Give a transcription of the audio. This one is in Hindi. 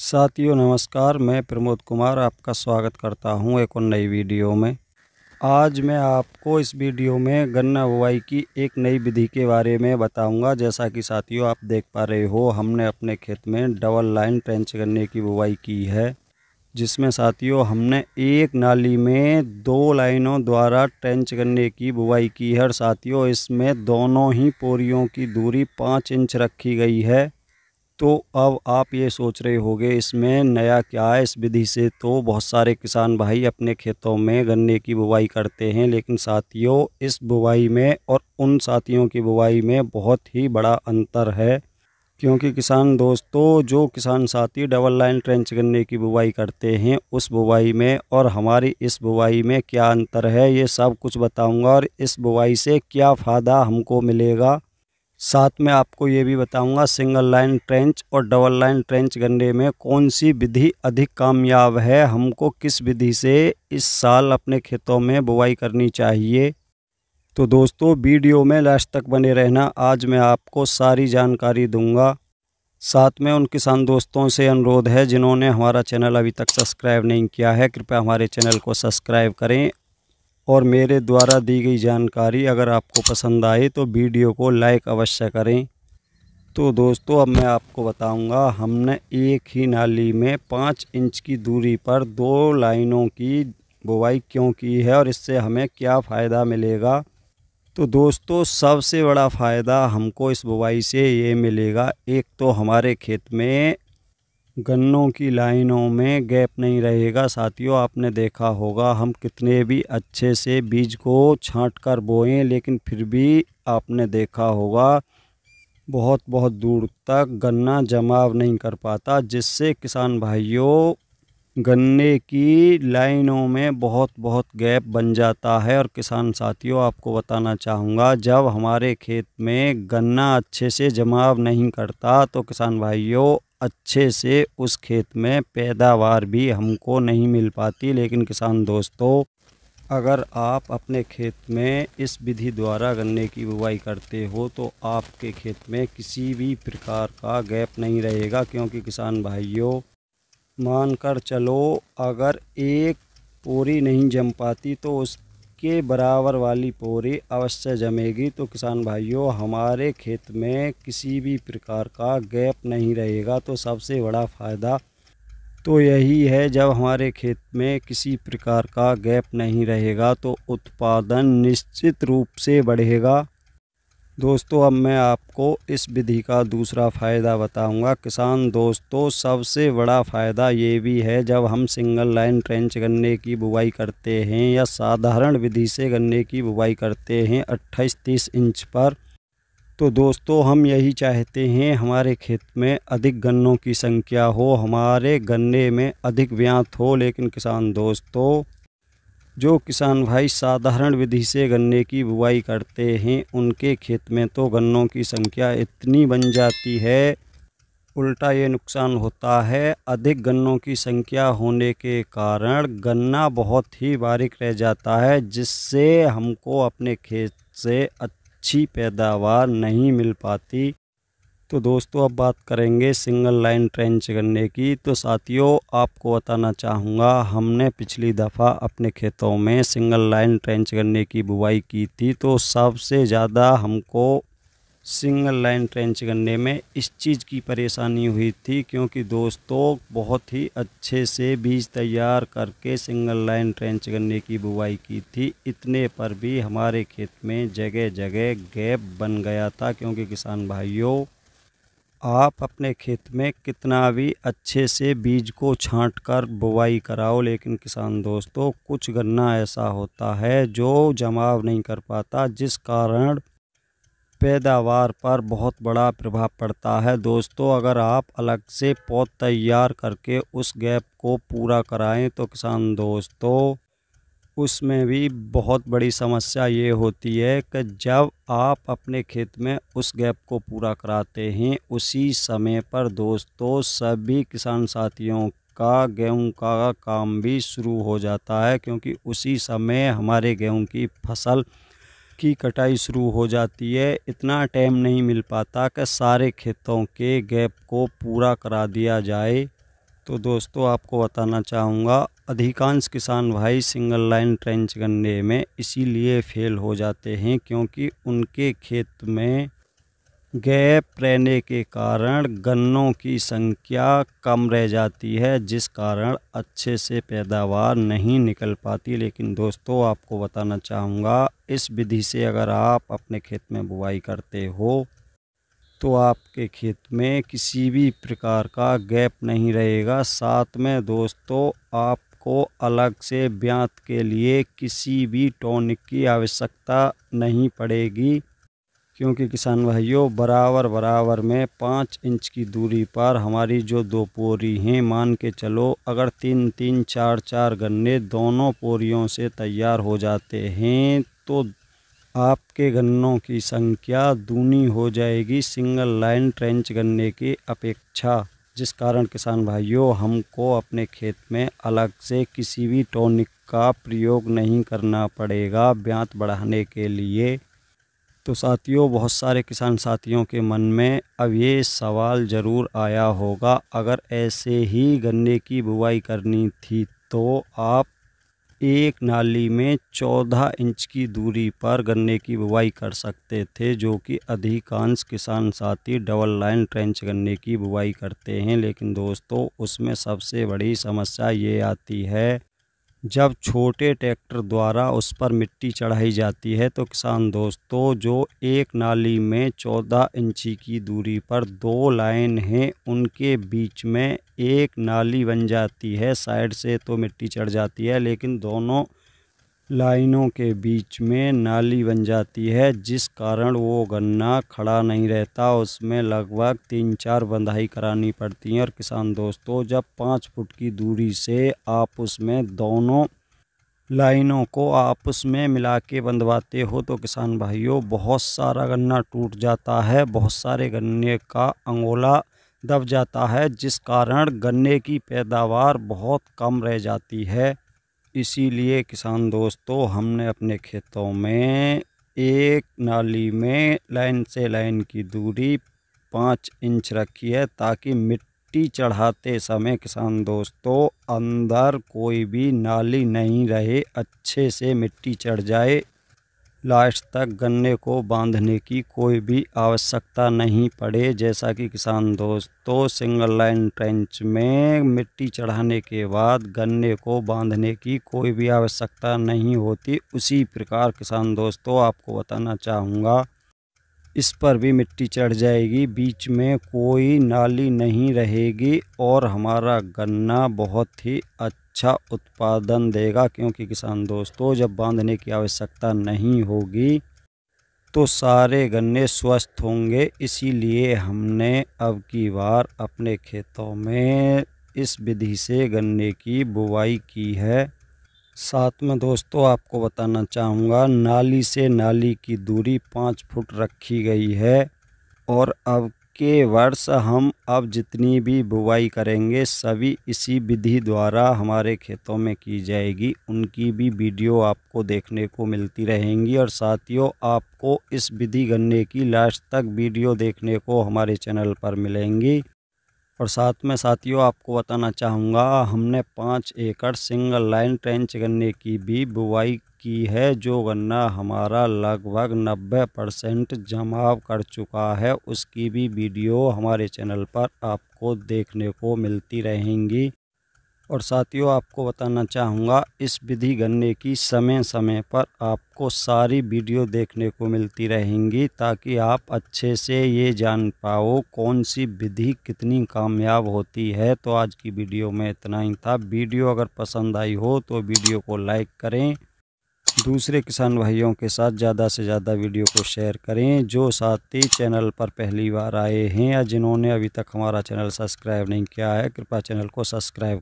साथियों नमस्कार मैं प्रमोद कुमार आपका स्वागत करता हूं एक और नई वीडियो में आज मैं आपको इस वीडियो में गन्ना बुआई की एक नई विधि के बारे में बताऊंगा जैसा कि साथियों आप देख पा रहे हो हमने अपने खेत में डबल लाइन ट्रेंच गन्ने की बुआई की है जिसमें साथियों हमने एक नाली में दो लाइनों द्वारा ट्रेंच गन्ने की बुआई की है और साथियों इसमें दोनों ही पोरियों की दूरी पाँच इंच रखी गई है तो अब आप ये सोच रहे होंगे इसमें नया क्या है इस विधि से तो बहुत सारे किसान भाई अपने खेतों में गन्ने की बुवाई करते हैं लेकिन साथियों इस बुवाई में और उन साथियों की बुवाई में बहुत ही बड़ा अंतर है क्योंकि किसान दोस्तों जो किसान साथी डबल लाइन ट्रेंच गन्ने की बुवाई करते हैं उस बुवाई में और हमारी इस बुवाई में क्या अंतर है ये सब कुछ बताऊँगा और इस बुवाई से क्या फ़ायदा हमको मिलेगा साथ में आपको ये भी बताऊंगा सिंगल लाइन ट्रेंच और डबल लाइन ट्रेंच गन्ने में कौन सी विधि अधिक कामयाब है हमको किस विधि से इस साल अपने खेतों में बुवाई करनी चाहिए तो दोस्तों वीडियो में लास्ट तक बने रहना आज मैं आपको सारी जानकारी दूंगा साथ में उन किसान दोस्तों से अनुरोध है जिन्होंने हमारा चैनल अभी तक सब्सक्राइब नहीं किया है कृपया हमारे चैनल को सब्सक्राइब करें और मेरे द्वारा दी गई जानकारी अगर आपको पसंद आए तो वीडियो को लाइक अवश्य करें तो दोस्तों अब मैं आपको बताऊंगा हमने एक ही नाली में पाँच इंच की दूरी पर दो लाइनों की बुवाई क्यों की है और इससे हमें क्या फ़ायदा मिलेगा तो दोस्तों सबसे बड़ा फ़ायदा हमको इस बुवाई से ये मिलेगा एक तो हमारे खेत में गन्नों की लाइनों में गैप नहीं रहेगा साथियों आपने देखा होगा हम कितने भी अच्छे से बीज को छाँट कर बोएँ लेकिन फिर भी आपने देखा होगा बहुत बहुत दूर तक गन्ना जमाव नहीं कर पाता जिससे किसान भाइयों गन्ने की लाइनों में बहुत बहुत गैप बन जाता है और किसान साथियों आपको बताना चाहूँगा जब हमारे खेत में गन्ना अच्छे से जमाव नहीं करता तो किसान भाइयों अच्छे से उस खेत में पैदावार भी हमको नहीं मिल पाती लेकिन किसान दोस्तों अगर आप अपने खेत में इस विधि द्वारा गन्ने की बुवाई करते हो तो आपके खेत में किसी भी प्रकार का गैप नहीं रहेगा क्योंकि किसान भाइयों मान कर चलो अगर एक पूरी नहीं जम पाती तो उस के बराबर वाली पोरी अवश्य जमेगी तो किसान भाइयों हमारे खेत में किसी भी प्रकार का गैप नहीं रहेगा तो सबसे बड़ा फ़ायदा तो यही है जब हमारे खेत में किसी प्रकार का गैप नहीं रहेगा तो उत्पादन निश्चित रूप से बढ़ेगा दोस्तों अब मैं आपको इस विधि का दूसरा फ़ायदा बताऊंगा किसान दोस्तों सबसे बड़ा फ़ायदा ये भी है जब हम सिंगल लाइन ट्रेंच गन्ने की बुवाई करते हैं या साधारण विधि से गन्ने की बुवाई करते हैं 28-30 इंच पर तो दोस्तों हम यही चाहते हैं हमारे खेत में अधिक गन्नों की संख्या हो हमारे गन्ने में अधिक व्यात हो लेकिन किसान दोस्तों जो किसान भाई साधारण विधि से गन्ने की बुवाई करते हैं उनके खेत में तो गन्नों की संख्या इतनी बन जाती है उल्टा ये नुकसान होता है अधिक गन्नों की संख्या होने के कारण गन्ना बहुत ही बारीक रह जाता है जिससे हमको अपने खेत से अच्छी पैदावार नहीं मिल पाती तो दोस्तों अब बात करेंगे सिंगल लाइन ट्रेंच करने की तो साथियों आपको बताना चाहूँगा हमने पिछली दफ़ा अपने खेतों में सिंगल लाइन ट्रेंच करने की बुवाई की थी तो सबसे ज़्यादा हमको सिंगल लाइन ट्रेंच करने में इस चीज़ की परेशानी हुई थी क्योंकि दोस्तों बहुत ही अच्छे से बीज तैयार करके सिंगल लाइन ट्रेंच करने की बुवाई की थी इतने पर भी हमारे खेत में जगह जगह गैप बन गया था क्योंकि किसान भाइयों आप अपने खेत में कितना भी अच्छे से बीज को छांट कर बुवाई कराओ लेकिन किसान दोस्तों कुछ गन्ना ऐसा होता है जो जमाव नहीं कर पाता जिस कारण पैदावार पर बहुत बड़ा प्रभाव पड़ता है दोस्तों अगर आप अलग से पौध तैयार करके उस गैप को पूरा कराएं तो किसान दोस्तों उसमें भी बहुत बड़ी समस्या ये होती है कि जब आप अपने खेत में उस गैप को पूरा कराते हैं उसी समय पर दोस्तों सभी किसान साथियों का गेहूं का काम भी शुरू हो जाता है क्योंकि उसी समय हमारे गेहूं की फसल की कटाई शुरू हो जाती है इतना टाइम नहीं मिल पाता कि सारे खेतों के गैप को पूरा करा दिया जाए तो दोस्तों आपको बताना चाहूँगा अधिकांश किसान भाई सिंगल लाइन ट्रेंच गन्ने में इसीलिए फेल हो जाते हैं क्योंकि उनके खेत में गैप रहने के कारण गन्नों की संख्या कम रह जाती है जिस कारण अच्छे से पैदावार नहीं निकल पाती लेकिन दोस्तों आपको बताना चाहूँगा इस विधि से अगर आप अपने खेत में बुआई करते हो तो आपके खेत में किसी भी प्रकार का गैप नहीं रहेगा साथ में दोस्तों आप को अलग से ब्यात के लिए किसी भी टॉनिक की आवश्यकता नहीं पड़ेगी क्योंकि किसान भाइयों बराबर बराबर में पाँच इंच की दूरी पर हमारी जो दो पोरी हैं मान के चलो अगर तीन तीन चार चार गन्ने दोनों पोरियों से तैयार हो जाते हैं तो आपके गन्नों की संख्या दूनी हो जाएगी सिंगल लाइन ट्रेंच गन्ने की अपेक्षा जिस कारण किसान भाइयों हमको अपने खेत में अलग से किसी भी टॉनिक का प्रयोग नहीं करना पड़ेगा ब्यात बढ़ाने के लिए तो साथियों बहुत सारे किसान साथियों के मन में अब ये सवाल ज़रूर आया होगा अगर ऐसे ही गन्ने की बुवाई करनी थी तो आप एक नाली में चौदह इंच की दूरी पर गन्ने की बुवाई कर सकते थे जो कि अधिकांश किसान साथी डबल लाइन ट्रेंच गन्ने की बुवाई करते हैं लेकिन दोस्तों उसमें सबसे बड़ी समस्या ये आती है जब छोटे ट्रैक्टर द्वारा उस पर मिट्टी चढ़ाई जाती है तो किसान दोस्तों जो एक नाली में चौदह इंची की दूरी पर दो लाइन हैं उनके बीच में एक नाली बन जाती है साइड से तो मिट्टी चढ़ जाती है लेकिन दोनों लाइनों के बीच में नाली बन जाती है जिस कारण वो गन्ना खड़ा नहीं रहता उसमें लगभग तीन चार बंधाई करानी पड़ती है और किसान दोस्तों जब पाँच फुट की दूरी से आप उसमें दोनों लाइनों को आपस में मिला के बंधवाते हो तो किसान भाइयों बहुत सारा गन्ना टूट जाता है बहुत सारे गन्ने का अंगोला दब जाता है जिस कारण गन्ने की पैदावार बहुत कम रह जाती है इसीलिए किसान दोस्तों हमने अपने खेतों में एक नाली में लाइन से लाइन की दूरी पाँच इंच रखी है ताकि मिट्टी चढ़ाते समय किसान दोस्तों अंदर कोई भी नाली नहीं रहे अच्छे से मिट्टी चढ़ जाए लास्ट तक गन्ने को बांधने की कोई भी आवश्यकता नहीं पड़े जैसा कि किसान दोस्तों सिंगल लाइन ट्रेंच में मिट्टी चढ़ाने के बाद गन्ने को बांधने की कोई भी आवश्यकता नहीं होती उसी प्रकार किसान दोस्तों आपको बताना चाहूँगा इस पर भी मिट्टी चढ़ जाएगी बीच में कोई नाली नहीं रहेगी और हमारा गन्ना बहुत ही अच्छा अच्छा उत्पादन देगा क्योंकि किसान दोस्तों जब बांधने की आवश्यकता नहीं होगी तो सारे गन्ने स्वस्थ होंगे इसीलिए हमने अब की बार अपने खेतों में इस विधि से गन्ने की बुवाई की है साथ में दोस्तों आपको बताना चाहूँगा नाली से नाली की दूरी पाँच फुट रखी गई है और अब के वर्ष हम अब जितनी भी बुवाई करेंगे सभी इसी विधि द्वारा हमारे खेतों में की जाएगी उनकी भी वीडियो आपको देखने को मिलती रहेंगी और साथियों आपको इस विधि गन्ने की लास्ट तक वीडियो देखने को हमारे चैनल पर मिलेंगी और साथ में साथियों आपको बताना चाहूँगा हमने पाँच एकड़ सिंगल लाइन ट्रेंच गन्ने की भी बुवाई की है जो गन्ना हमारा लगभग नब्बे परसेंट जमा कर चुका है उसकी भी वीडियो हमारे चैनल पर आपको देखने को मिलती रहेंगी और साथियों आपको बताना चाहूँगा इस विधि गन्ने की समय समय पर आपको सारी वीडियो देखने को मिलती रहेंगी ताकि आप अच्छे से ये जान पाओ कौन सी विधि कितनी कामयाब होती है तो आज की वीडियो में इतना ही था वीडियो अगर पसंद आई हो तो वीडियो को लाइक करें दूसरे किसान भाइयों के साथ ज़्यादा से ज़्यादा वीडियो को शेयर करें जो साथी चैनल पर पहली बार आए हैं या जिन्होंने अभी तक हमारा चैनल सब्सक्राइब नहीं किया है कृपया चैनल को सब्सक्राइब